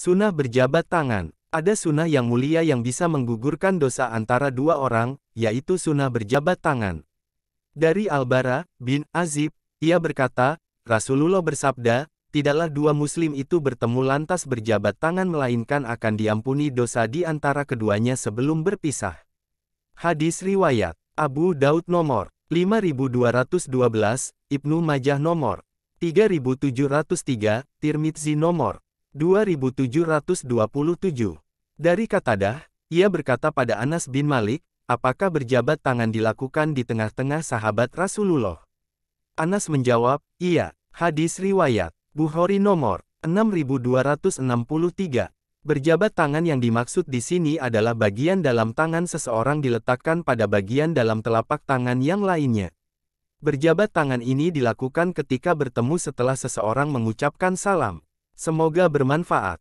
Sunnah berjabat tangan. Ada sunnah yang mulia yang bisa menggugurkan dosa antara dua orang, yaitu sunnah berjabat tangan. Dari Al-Bara bin Azib, ia berkata, Rasulullah bersabda, tidaklah dua muslim itu bertemu lantas berjabat tangan melainkan akan diampuni dosa di antara keduanya sebelum berpisah. Hadis Riwayat Abu Daud nomor 5212, Ibnu Majah nomor 3703, Tirmidzi nomor 2727. Dari dah, ia berkata pada Anas bin Malik, apakah berjabat tangan dilakukan di tengah-tengah sahabat Rasulullah? Anas menjawab, iya, hadis riwayat, Bukhari nomor 6263. Berjabat tangan yang dimaksud di sini adalah bagian dalam tangan seseorang diletakkan pada bagian dalam telapak tangan yang lainnya. Berjabat tangan ini dilakukan ketika bertemu setelah seseorang mengucapkan salam. Semoga bermanfaat.